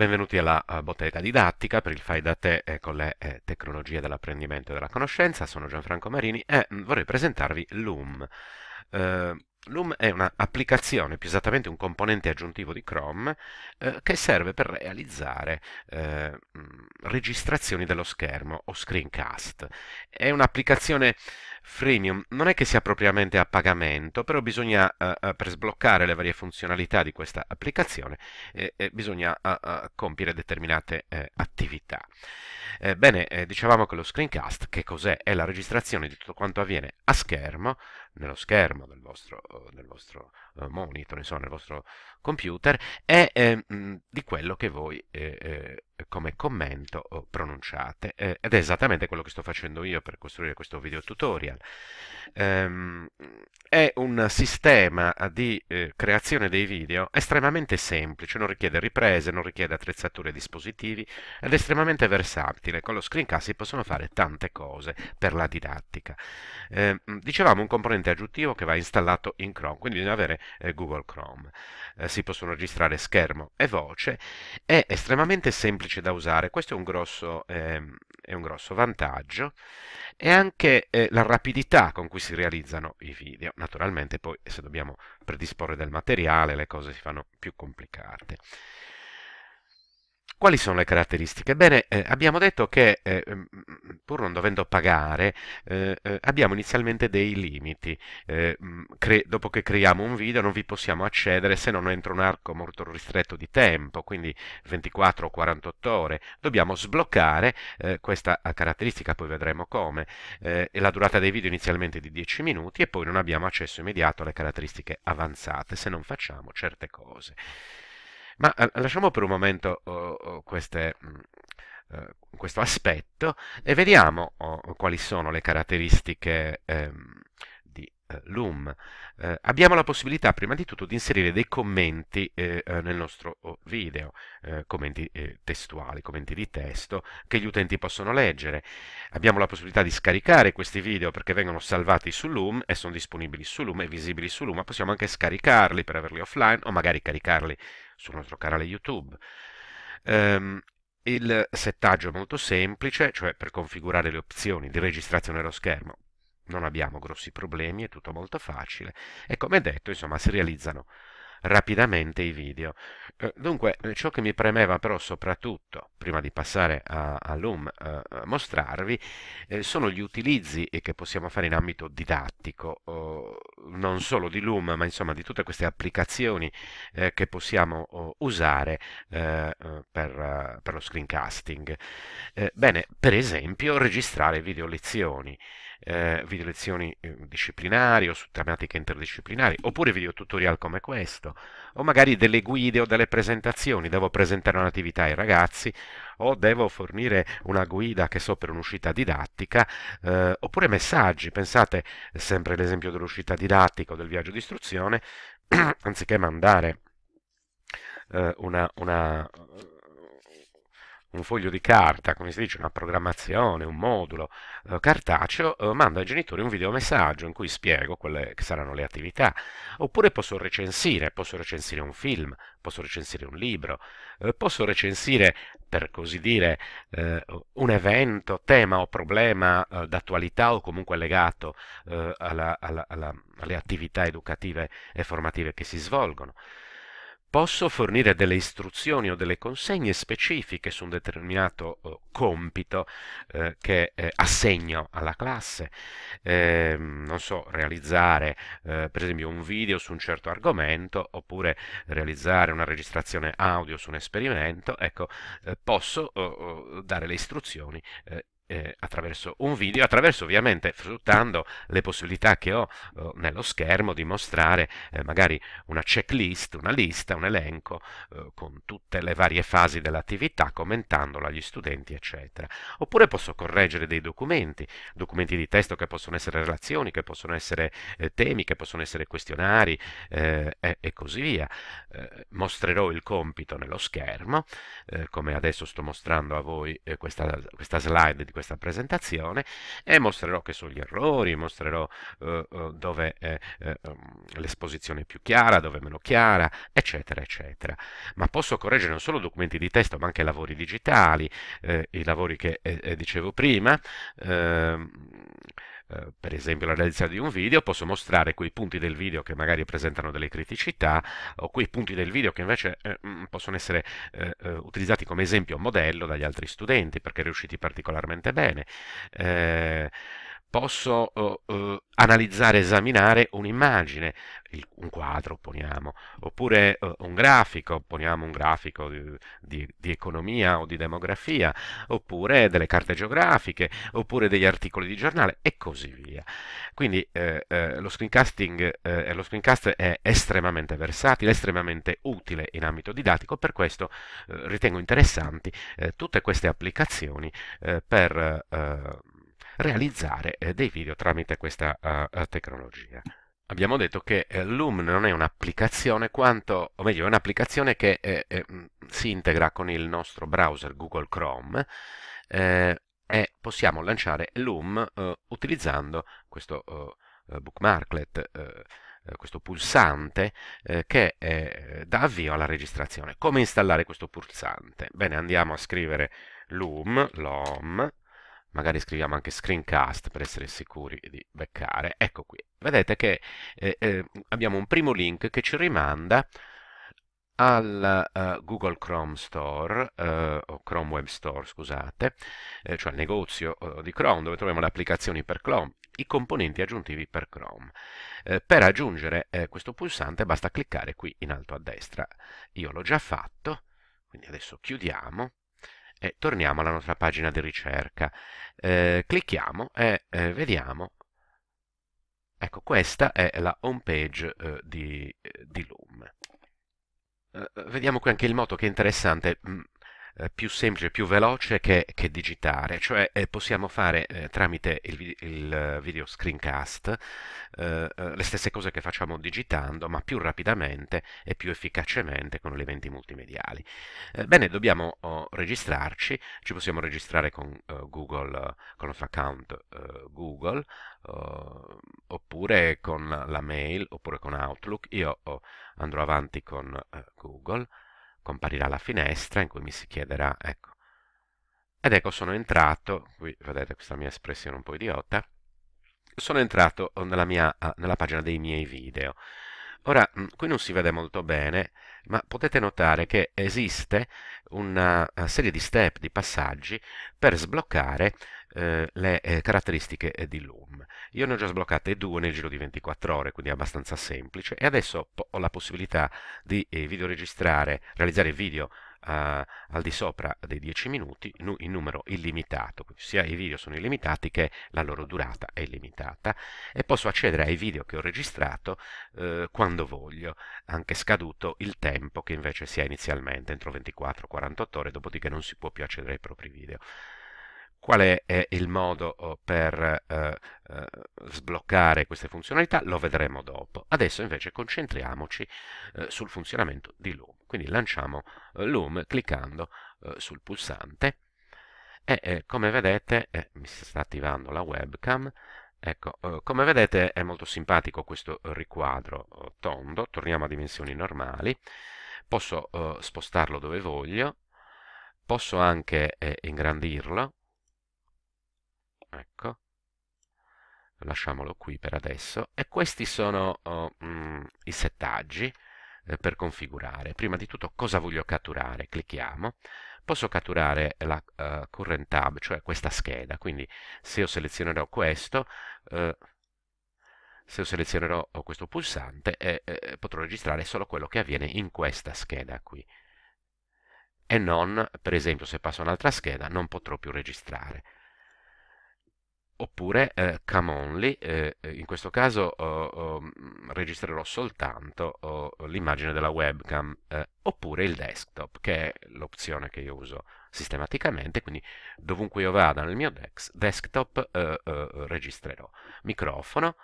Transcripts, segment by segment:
Benvenuti alla eh, bottega didattica per il fai da te eh, con le eh, tecnologie dell'apprendimento e della conoscenza, sono Gianfranco Marini e mm, vorrei presentarvi LUM. Eh, Loom è un'applicazione, più esattamente un componente aggiuntivo di Chrome, eh, che serve per realizzare eh, mm, registrazioni dello schermo o screencast. È un'applicazione freemium, non è che sia propriamente a pagamento, però bisogna, eh, eh per sbloccare le varie funzionalità di questa applicazione, eh, eh, bisogna compiere determinate attività. Eh, bene, eh, dicevamo che lo screencast, che cos'è? È la registrazione di tutto quanto avviene a schermo, nello schermo del vostro, eh, del vostro eh, monitor, insomma, nel vostro computer, e eh, di quello che voi come commento pronunciate eh, ed è esattamente quello che sto facendo io per costruire questo video tutorial. Ehm, è un sistema di eh, creazione dei video estremamente semplice, non richiede riprese, non richiede attrezzature e dispositivi ed è estremamente versatile. Con lo screencast si possono fare tante cose per la didattica. Ehm, dicevamo un componente aggiuntivo che va installato in Chrome, quindi bisogna avere eh, Google Chrome. Eh, si possono registrare schermo e voce, è estremamente semplice semplice da usare, questo è un grosso, eh, è un grosso vantaggio, e anche eh, la rapidità con cui si realizzano i video. Naturalmente poi eh, se dobbiamo predisporre del materiale le cose si fanno più complicate. Quali sono le caratteristiche? Bene, eh, abbiamo detto che eh, pur non dovendo pagare, eh, eh, abbiamo inizialmente dei limiti. Eh, mm, cre- dopo che creiamo un video non vi possiamo accedere se non entro un arco molto ristretto di tempo, quindi 24 o 48 ore. Dobbiamo sbloccare eh, questa eh, caratteristica, poi vedremo come. la durata dei video inizialmente è di 10 minuti e poi non abbiamo accesso immediato alle caratteristiche avanzate se non facciamo certe cose. Ma lasciamo per un momento oh, oh, queste, mm, eh, questo aspetto e vediamo oh, quali sono le caratteristiche ehm, di eh, Loom. Eh, abbiamo la possibilità prima di tutto di inserire dei commenti eh, eh, nel nostro oh, video, commenti testuali, commenti di testo che gli utenti possono leggere. Abbiamo la possibilità di scaricare questi video perché vengono salvati su Loom e sono disponibili su Loom e visibili su Loom, ma possiamo anche scaricarli per averli offline o magari caricarli sul nostro canale YouTube. Um, il settaggio è molto semplice, cioè per configurare le opzioni di registrazione dello schermo non abbiamo grossi problemi, è tutto molto facile e come detto insomma si realizzano rapidamente i video. Eh, dunque, eh, ciò che mi premeva però soprattutto, prima di passare a, a Loom, eh, a mostrarvi, eh, sono gli utilizzi che possiamo fare in ambito didattico, oh, non solo di Loom, ma insomma di tutte queste applicazioni eh, che possiamo oh, usare eh, per, per, lo screencasting. bene, per esempio registrare video lezioni eh, video lezioni eh, disciplinari o su tematiche interdisciplinari, oppure video tutorial come questo, o magari delle guide o delle presentazioni, devo presentare un'attività ai ragazzi o devo fornire una guida che so per un'uscita didattica, eh, oppure messaggi, pensate sempre all'esempio dell'uscita didattica o del viaggio di istruzione, anziché mandare eh, una, una un foglio di carta, come si dice, una programmazione, un modulo eh, cartaceo, eh, mando ai genitori un videomessaggio in cui spiego quelle che saranno le attività. Oppure posso recensire, posso recensire un film, posso recensire un libro, eh, posso recensire, per così dire, eh, un evento, tema o problema eh, d'attualità o comunque legato eh, alla, alla, alla, alle attività educative e formative che si svolgono posso fornire delle istruzioni o delle consegne specifiche su un determinato eh, compito eh, che eh, assegno alla classe, eh, non so, realizzare eh, per esempio un video su un certo argomento oppure realizzare una registrazione audio su un esperimento, ecco, eh, posso dare le istruzioni eh, attraverso un video, attraverso ovviamente sfruttando le possibilità che ho eh, nello schermo di mostrare eh, magari una checklist, una lista, un elenco eh, con tutte le varie fasi dell'attività, commentandola agli studenti, eccetera. Oppure posso correggere dei documenti, documenti di testo che possono essere relazioni, che possono essere eh, temi, che possono essere questionari eh, e, e, così via. mostrerò il compito nello schermo, come adesso sto mostrando a voi questa, questa slide di questo questa presentazione e mostrerò che sono gli errori, mostrerò eh, eh dove è eh, ehm, l'esposizione è più chiara, dove meno chiara, eccetera, eccetera. Ma posso correggere non solo documenti di testo, ma anche lavori digitali, eh, i lavori che eh, dicevo prima ehm, eh, per esempio la realizzazione di un video, posso mostrare quei punti del video che magari presentano delle criticità o quei punti del video che invece eh, mm, possono essere eh, eh, utilizzati come esempio modello dagli altri studenti perché riusciti particolarmente bene eh, posso eh, eh, analizzare, esaminare un'immagine, un quadro, poniamo, oppure eh, un grafico, poniamo un grafico di, di, di, economia o di demografia, oppure delle carte geografiche, oppure degli articoli di giornale e così via. Quindi eh, eh, lo, screencasting, eh, lo screencast è estremamente versatile, estremamente utile in ambito didattico, per questo ritengo interessanti tutte queste applicazioni per realizzare eh, dei video tramite questa eh, eh, tecnologia. Abbiamo detto che Loom non è un'applicazione quanto, o meglio, è un'applicazione che eh, eh, mm, si integra con il nostro browser Google Chrome eh, e possiamo lanciare Loom utilizzando questo bookmarklet, questo pulsante che dà avvio alla registrazione. Come installare questo pulsante? Bene, andiamo a scrivere loom, lom, magari scriviamo anche screencast per essere sicuri di beccare, ecco qui, vedete che eh, eh, abbiamo un primo link che ci rimanda al uh, Google Chrome Store, uh, o Chrome Web Store, scusate, eh, cioè al negozio uh, di Chrome dove troviamo le applicazioni per Chrome, i componenti aggiuntivi per Chrome. Eh, per aggiungere eh, questo pulsante basta cliccare qui in alto a destra. Io l'ho già fatto, quindi adesso chiudiamo e torniamo alla nostra pagina di ricerca. Eh, clicchiamo e eh, vediamo. Ecco, questa è la home page eh, di, eh, di Loom. Eh, eh, vediamo qui anche il moto che è interessante. Mm, eh, più semplice, più veloce che, che digitare, cioè eh, possiamo fare eh, tramite il, il, eh, video screencast eh, le stesse cose che facciamo digitando, ma più rapidamente e più efficacemente con elementi multimediali. bene, dobbiamo oh, registrarci, ci possiamo registrare con Google, con il nostro account Google, oppure con la mail, oppure con Outlook, io oh, andrò avanti con Google comparirà la finestra in cui mi si chiederà, ecco. Ed ecco, sono entrato, qui vedete questa mia espressione un po' idiota, sono entrato nella, mia, nella pagina dei miei video. Ora, mm, qui non si vede molto bene, ma potete notare che esiste una eh, serie di step, di passaggi, per sbloccare eh, le eh, caratteristiche eh, di Loom. Io ne ho già sbloccate due nel giro di 24 ore, quindi è abbastanza semplice, e adesso ho la possibilità di videoregistrare, realizzare video a, al di sopra dei 10 minuti in numero illimitato, sia i video sono illimitati che la loro durata è illimitata e posso accedere ai video che ho registrato eh, quando voglio, anche scaduto il tempo che invece si ha inizialmente, entro 24-48 ore, dopodiché non si può più accedere ai propri video qual è il modo eh, per eh, eh, sbloccare queste funzionalità lo vedremo dopo. Adesso invece concentriamoci eh, sul funzionamento di Loom. Quindi lanciamo eh, Loom cliccando eh, sul pulsante e eh, come vedete mi si sta attivando la webcam. Ecco, come vedete è molto simpatico questo riquadro tondo, torniamo a dimensioni normali, posso spostarlo dove voglio, posso anche ingrandirlo, ecco, lasciamolo qui per adesso, e questi sono oh, mh, mm, i settaggi, eh, per configurare. Prima di tutto cosa voglio catturare? Clicchiamo. Posso catturare la uh, current tab, cioè questa scheda, quindi se io selezionerò questo, uh, se io selezionerò questo pulsante eh, eh, potrò registrare solo quello che avviene in questa scheda qui e non, per esempio, se passo un'altra scheda non potrò più registrare oppure eh, come only, eh, eh, in questo caso oh, oh, mm, registrerò soltanto oh, l'immagine della webcam eh, oppure il desktop che è l'opzione che io uso sistematicamente, quindi dovunque io vada nel mio dex, desktop eh, eh, registrerò. Microfono,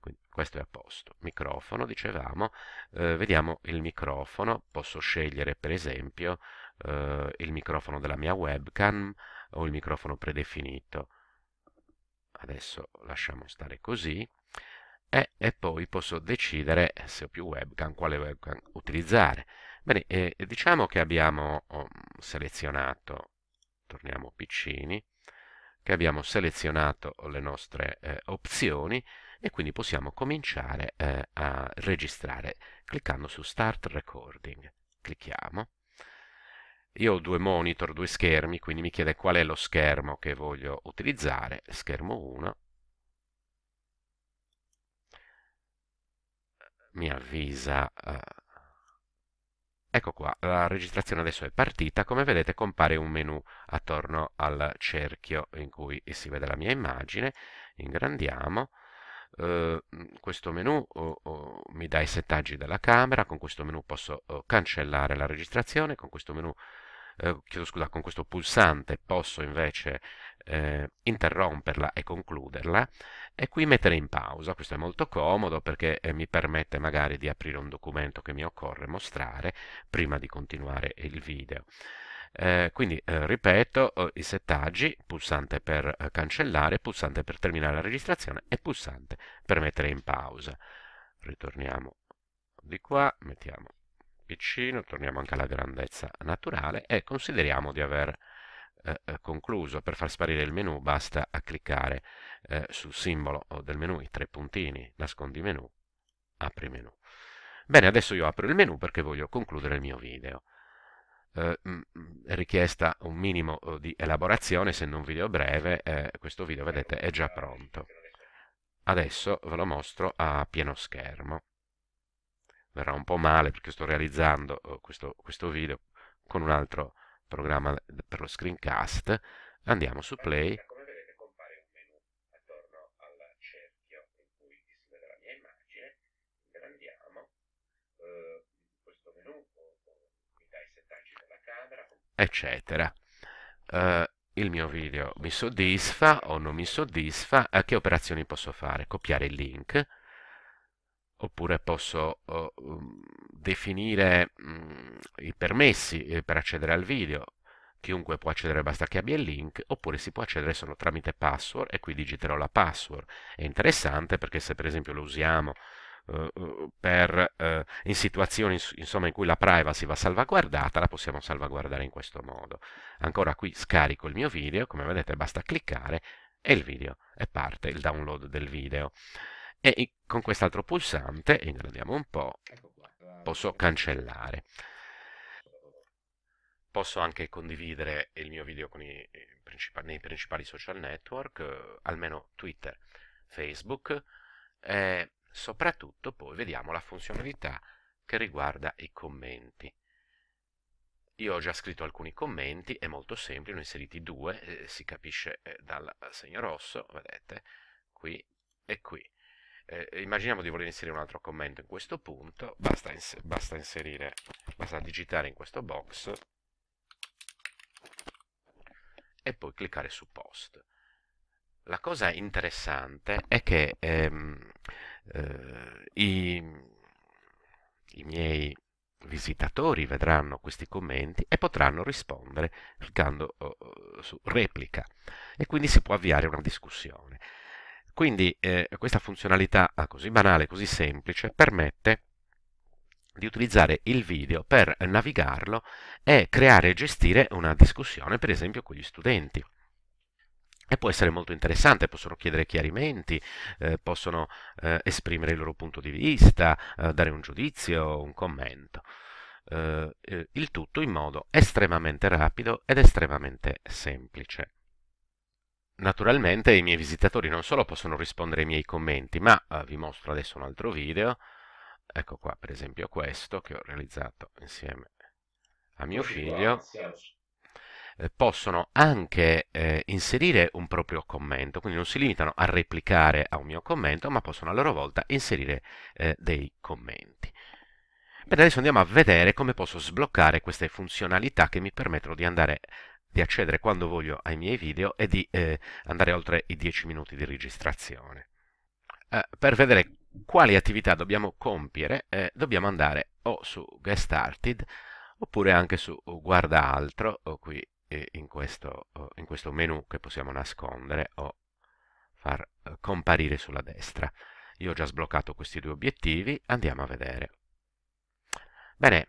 quindi questo è a posto, microfono dicevamo, vediamo il microfono, posso scegliere per esempio il microfono della mia webcam o il microfono predefinito adesso lasciamo stare così e, e poi posso decidere se ho più webcam, quale webcam utilizzare. Bene, eh, diciamo che abbiamo oh, selezionato, torniamo piccini, che abbiamo selezionato le nostre eh, opzioni e quindi possiamo cominciare eh, a registrare cliccando su Start Recording. Clicchiamo io ho due monitor, due schermi, quindi mi chiede qual è lo schermo che voglio utilizzare. Schermo 1. Mi avvisa... Eh, ecco qua, la registrazione adesso è partita. Come vedete compare un menu attorno al cerchio in cui si vede la mia immagine. Ingrandiamo. Uh, questo menu uh, uh, mi dà i settaggi della camera, con questo menu posso oh, cancellare la registrazione, con questo menu eh, chiedo scusa, con questo pulsante posso invece eh, interromperla e concluderla e qui mettere in pausa, questo è molto comodo perché eh, mi permette magari di aprire un documento che mi occorre mostrare prima di continuare il video. Eh, quindi eh, ripeto eh, i settaggi, pulsante per eh, cancellare, pulsante per terminare la registrazione e pulsante per mettere in pausa. Ritorniamo di qua, mettiamo piccino, torniamo anche alla grandezza naturale e consideriamo di aver eh, eh concluso. Per far sparire il menu basta cliccare eh, sul simbolo oh, del menu, i tre puntini, nascondi menu, apri menu. Bene, adesso io apro il menu perché voglio concludere il mio video. Eh, mm, mm, richiesta un minimo oh, di elaborazione, se non video breve, eh, questo video vedete è già pronto. Adesso ve lo mostro a pieno schermo verrà un po' male perché sto realizzando eh, questo, questo video con un altro programma per lo screencast. Andiamo su play. Cioè, eh, eccetera. Uh, il mio video mi soddisfa o non mi soddisfa, a che operazioni posso fare? Copiare il link, oppure posso oh, definire mh, mm, i permessi eh, per accedere al video, chiunque può accedere basta che abbia il link, oppure si può accedere solo tramite password e qui digiterò la password. È interessante perché se per esempio lo usiamo uh, per, uh, in situazioni insomma, in cui la privacy va salvaguardata, la possiamo salvaguardare in questo modo. Ancora qui scarico il mio video, come vedete basta cliccare e il video e parte il download del video e con quest'altro pulsante, e un po', ecco posso cancellare. Posso anche condividere il mio video i, principali, nei principali social network, almeno Twitter, Facebook, e soprattutto poi vediamo la funzionalità che riguarda i commenti. Io ho già scritto alcuni commenti, è molto semplice, ne ho inseriti due, eh, si capisce eh, dal segno rosso, vedete, qui e qui eh, immaginiamo di voler inserire un altro commento in questo punto, basta, ins basta inserire, basta digitare in questo box e poi cliccare su post. La cosa interessante è che ehm, eh, i, i miei visitatori vedranno questi commenti e potranno rispondere cliccando uh, su replica e quindi si può avviare una discussione. Quindi eh, questa funzionalità ah, così banale, così semplice, permette di utilizzare il video per navigarlo e creare e gestire una discussione, per esempio, con gli studenti. E può essere molto interessante, possono chiedere chiarimenti, eh, possono eh, esprimere il loro punto di vista, eh, dare un giudizio, un commento. Eh, eh, il tutto in modo estremamente rapido ed estremamente semplice. Naturalmente i miei visitatori non solo possono rispondere ai miei commenti, ma eh, vi mostro adesso un altro video, ecco qua per esempio questo che ho realizzato insieme a mio figlio, eh, possono anche eh, inserire un proprio commento, quindi non si limitano a replicare a un mio commento, ma possono a loro volta inserire eh, dei commenti. Bene, adesso andiamo a vedere come posso sbloccare queste funzionalità che mi permettono di andare di accedere quando voglio ai miei video e di eh, andare oltre i 10 minuti di registrazione. Eh, per vedere quali attività dobbiamo compiere, eh, dobbiamo andare o su Get Started oppure anche su Guarda altro, qui eh, in questo, in questo menu che possiamo nascondere o far eh, comparire sulla destra. Io ho già sbloccato questi due obiettivi, andiamo a vedere. Bene,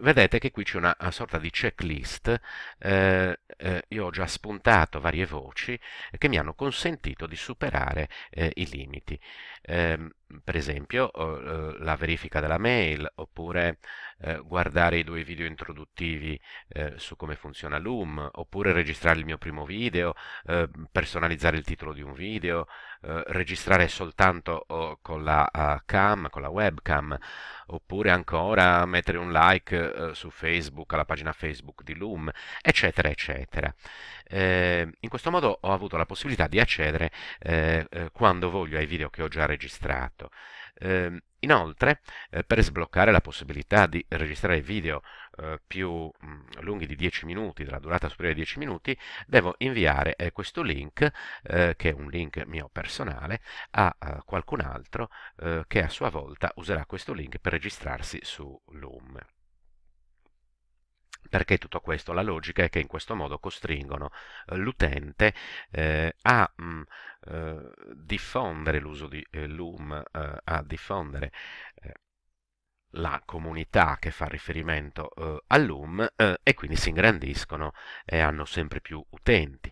vedete che qui c'è una, una sorta di checklist, eh, eh, io ho già spuntato varie voci che mi hanno consentito di superare eh, i limiti. Ehm, Mhmm, per esempio uhm, uhm, la verifica della mail oppure uhm, guardare i due video introduttivi su come funziona Loom oppure registrare il mio primo video, personalizzare il titolo di un video, registrare soltanto con la cam, con la webcam oppure ancora mettere un like su Facebook alla pagina Facebook di Loom eccetera eccetera. Eh, in questo modo ho avuto la possibilità di accedere eh, eh quando voglio ai video che ho già registrato. Ehm, inoltre, eh, per sbloccare la possibilità di registrare video eh, più mh, lunghi di 10 minuti, della durata superiore ai 10 minuti, devo inviare questo link, che è un link mio personale, a, a qualcun altro che a sua volta userà questo link per registrarsi su Loom. Perché tutto questo? La logica è che in questo modo costringono eh, l'utente eh, a mh, mm, eh, diffondere l'uso di eh, Loom, eh, a diffondere eh, la comunità che fa riferimento eh, a Loom e quindi si ingrandiscono e hanno sempre più utenti.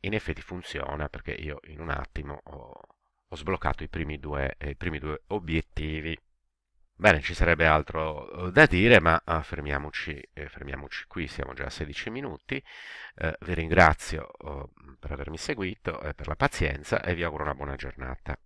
in effetti funziona perché io in un attimo ho, ho sbloccato i primi due, i primi due obiettivi Bene, ci sarebbe altro eh, da dire, ma eh, fermiamoci, eh, fermiamoci qui, siamo già a 16 minuti. vi ringrazio oh, per avermi seguito per la pazienza e vi auguro una buona giornata.